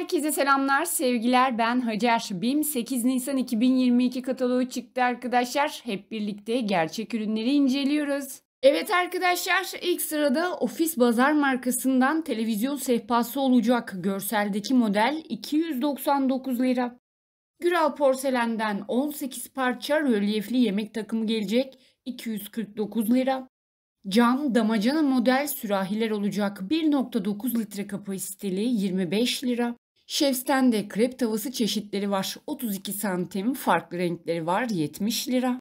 Herkese selamlar, sevgiler. Ben Hacer. BİM 8 Nisan 2022 kataloğu çıktı arkadaşlar. Hep birlikte gerçek ürünleri inceliyoruz. Evet arkadaşlar ilk sırada Ofis Bazar markasından televizyon sehpası olacak görseldeki model 299 lira. Güral porselenden 18 parça rölyefli yemek takımı gelecek 249 lira. Cam damacana model sürahiler olacak 1.9 litre kapasiteli 25 lira. Şevsten de krep tavası çeşitleri var. 32 santim farklı renkleri var 70 lira.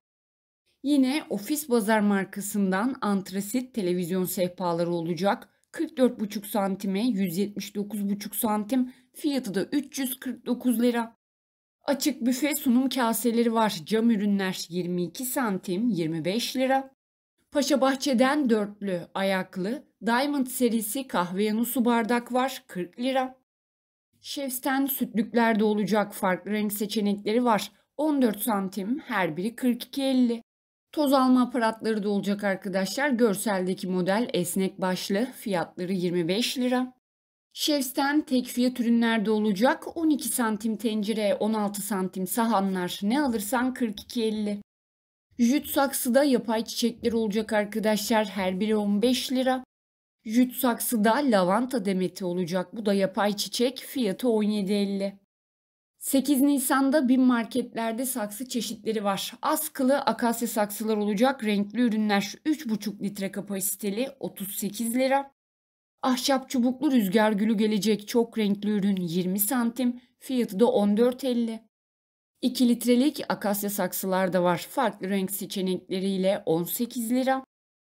Yine Ofis Bazar markasından antrasit televizyon sehpaları olacak. 44,5 santime 179,5 santim fiyatı da 349 lira. Açık büfe sunum kaseleri var. Cam ürünler 22 santim 25 lira. Paşa Bahçe'den dörtlü ayaklı Diamond serisi kahve yanı su bardak var 40 lira. Şefsten sütlüklerde olacak farklı renk seçenekleri var. 14 santim her biri 42.50. Toz alma aparatları da olacak arkadaşlar. Görseldeki model esnek başlı. Fiyatları 25 lira. Şevsten tek fiyat ürünlerde olacak. 12 santim tencere, 16 santim sahanlar. Ne alırsan 42.50. Jüt saksıda yapay çiçekler olacak arkadaşlar. Her biri 15 lira. Jüt saksıda lavanta demeti olacak. Bu da yapay çiçek. Fiyatı 17.50. 8 Nisan'da bin marketlerde saksı çeşitleri var. Askılı akasya saksılar olacak. Renkli ürünler 3,5 litre kapasiteli 38 lira. Ahşap çubuklu rüzgar gülü gelecek çok renkli ürün 20 santim. Fiyatı da 14.50. 2 litrelik akasya saksılar da var. Farklı renk seçenekleriyle 18 lira.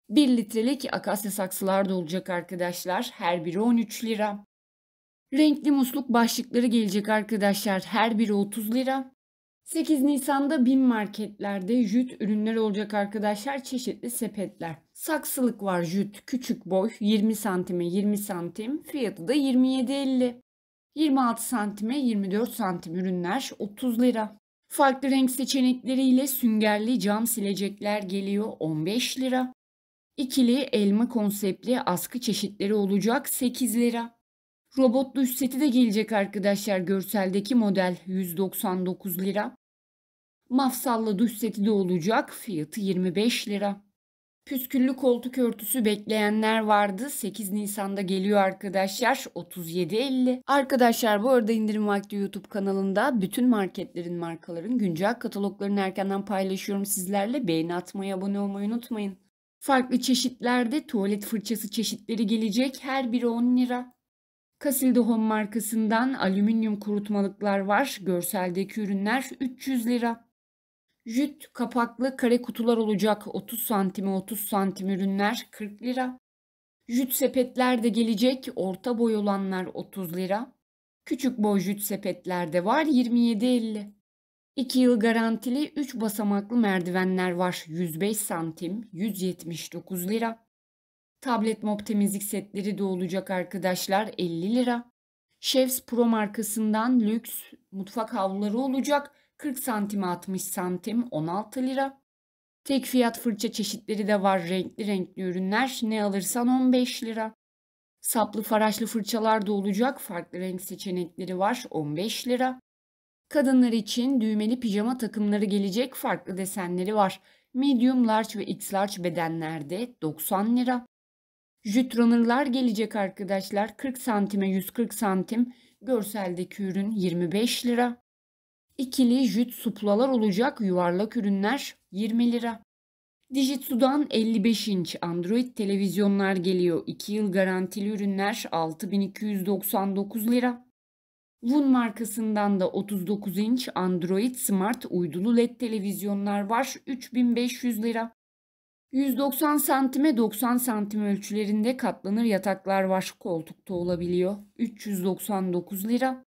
1 litrelik akasya saksılar da olacak arkadaşlar. Her biri 13 lira. Renkli musluk başlıkları gelecek arkadaşlar. Her biri 30 lira. 8 Nisan'da bin marketlerde jüt ürünler olacak arkadaşlar. Çeşitli sepetler. Saksılık var jüt. Küçük boy 20 santime 20 santim. Fiyatı da 27.50. 26 santime 24 santim ürünler 30 lira. Farklı renk seçenekleriyle süngerli cam silecekler geliyor 15 lira. İkili elma konseptli askı çeşitleri olacak 8 lira. Robotlu üst seti de gelecek arkadaşlar görseldeki model 199 lira. Mafsallı duş seti de olacak fiyatı 25 lira. Püsküllü koltuk örtüsü bekleyenler vardı. 8 Nisan'da geliyor arkadaşlar 37.50. Arkadaşlar bu arada indirim vakti YouTube kanalında bütün marketlerin markaların güncel kataloglarını erkenden paylaşıyorum sizlerle. Beğeni atmayı abone olmayı unutmayın. Farklı çeşitlerde tuvalet fırçası çeşitleri gelecek. Her biri 10 lira. Casilda Home markasından alüminyum kurutmalıklar var. Görseldeki ürünler 300 lira. Jüt kapaklı kare kutular olacak. 30 santime 30 santim ürünler 40 lira. Jüt sepetler de gelecek. Orta boy olanlar 30 lira. Küçük boy jüt sepetler de var 27.50. 2 yıl garantili 3 basamaklı merdivenler var. 105 santim, 179 lira. Tablet mop temizlik setleri de olacak arkadaşlar 50 lira. Chefs Pro markasından lüks mutfak havluları olacak. 40 santim 60 santim 16 lira. Tek fiyat fırça çeşitleri de var. Renkli renkli ürünler. Ne alırsan 15 lira. Saplı faraşlı fırçalar da olacak. Farklı renk seçenekleri var. 15 lira. Kadınlar için düğmeli pijama takımları gelecek farklı desenleri var. Medium, large ve X large bedenlerde 90 lira. Jüt Jütronerlar gelecek arkadaşlar. 40 santime 140 santim. Görseldeki ürün 25 lira. İkili jüt suplalar olacak yuvarlak ürünler 20 lira. Dijitsu'dan 55 inç Android televizyonlar geliyor. 2 yıl garantili ürünler 6299 lira. Wun markasından da 39 inç Android Smart uydulu LED televizyonlar var 3500 lira. 190 santime 90 santim ölçülerinde katlanır yataklar var koltukta olabiliyor 399 lira.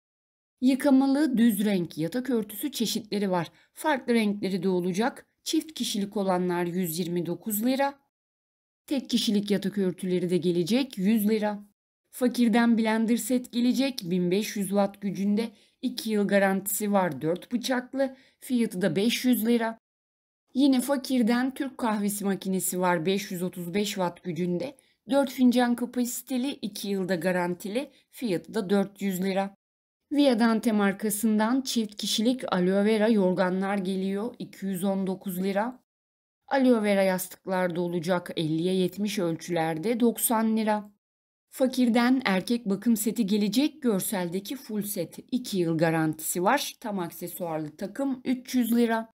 Yıkamalı düz renk yatak örtüsü çeşitleri var. Farklı renkleri de olacak. Çift kişilik olanlar 129 lira. Tek kişilik yatak örtüleri de gelecek 100 lira. Fakirden blender set gelecek. 1500 watt gücünde 2 yıl garantisi var 4 bıçaklı. Fiyatı da 500 lira. Yine fakirden Türk kahvesi makinesi var 535 watt gücünde. 4 fincan kapasiteli 2 yılda garantili fiyatı da 400 lira. Via Dante markasından çift kişilik aloe vera yorganlar geliyor 219 lira. Aloe vera yastıklarda olacak 50'ye 70 ölçülerde 90 lira. Fakirden erkek bakım seti gelecek görseldeki full set 2 yıl garantisi var. Tam aksesuarlı takım 300 lira.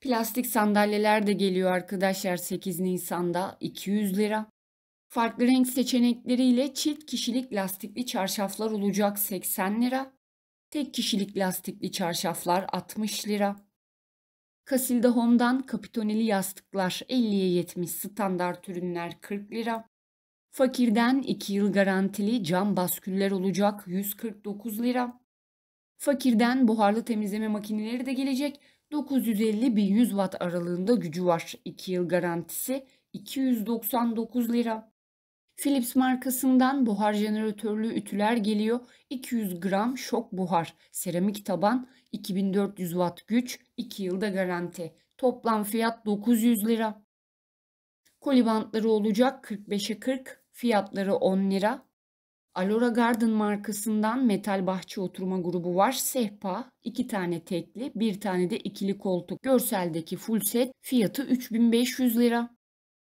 Plastik sandalyeler de geliyor arkadaşlar 8 Nisan'da 200 lira. Farklı renk seçenekleriyle çift kişilik lastikli çarşaflar olacak 80 lira. Tek kişilik lastikli çarşaflar 60 lira. Casilda Home'dan kapitoneli yastıklar 50'ye 70 standart ürünler 40 lira. Fakirden 2 yıl garantili cam basküller olacak 149 lira. Fakirden buharlı temizleme makineleri de gelecek 950-1100 watt aralığında gücü var. 2 yıl garantisi 299 lira. Philips markasından buhar jeneratörlü ütüler geliyor. 200 gram şok buhar, seramik taban, 2400 watt güç, 2 yılda garanti. Toplam fiyat 900 lira. Kolibantları olacak 45'e 40, fiyatları 10 lira. Alora Garden markasından metal bahçe oturma grubu var. Sehpa, 2 tane tekli, 1 tane de ikili koltuk. Görseldeki full set fiyatı 3500 lira.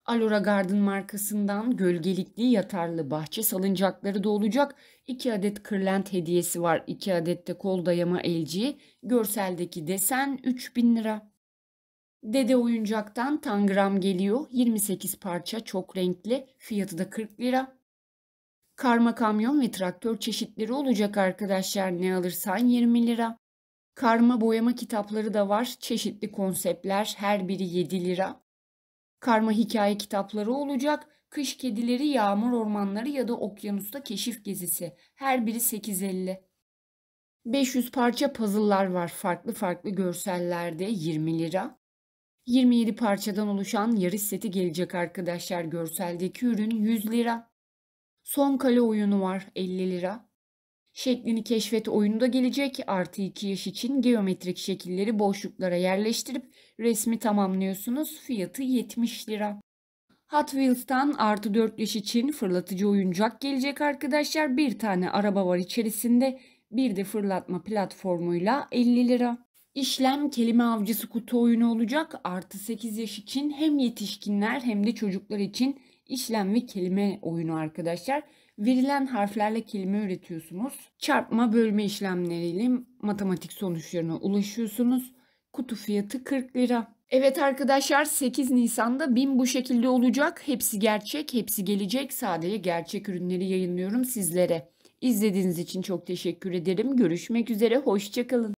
Alora Garden markasından gölgelikli yatarlı bahçe salıncakları da olacak. 2 adet kırlent hediyesi var. 2 adet de kol dayama elciği. Görseldeki desen 3000 lira. Dede oyuncaktan tangram geliyor. 28 parça çok renkli. Fiyatı da 40 lira. Karma kamyon ve traktör çeşitleri olacak arkadaşlar. Ne alırsan 20 lira. Karma boyama kitapları da var. Çeşitli konseptler. Her biri 7 lira. Karma hikaye kitapları olacak. Kış kedileri, yağmur ormanları ya da okyanusta keşif gezisi. Her biri 8.50. 500 parça puzzle'lar var farklı farklı görsellerde 20 lira. 27 parçadan oluşan yarış seti gelecek arkadaşlar. Görseldeki ürün 100 lira. Son kale oyunu var 50 lira. Şeklini keşfet oyunu da gelecek. Artı 2 yaş için geometrik şekilleri boşluklara yerleştirip resmi tamamlıyorsunuz. Fiyatı 70 lira. Hot Wheels'tan artı 4 yaş için fırlatıcı oyuncak gelecek arkadaşlar. Bir tane araba var içerisinde. Bir de fırlatma platformuyla 50 lira. İşlem kelime avcısı kutu oyunu olacak. Artı 8 yaş için hem yetişkinler hem de çocuklar için işlem ve kelime oyunu arkadaşlar. Verilen harflerle kelime üretiyorsunuz. Çarpma bölme işlemleriyle matematik sonuçlarına ulaşıyorsunuz. Kutu fiyatı 40 lira. Evet arkadaşlar 8 Nisan'da BİM bu şekilde olacak. Hepsi gerçek, hepsi gelecek. Sadece gerçek ürünleri yayınlıyorum sizlere. İzlediğiniz için çok teşekkür ederim. Görüşmek üzere, hoşçakalın.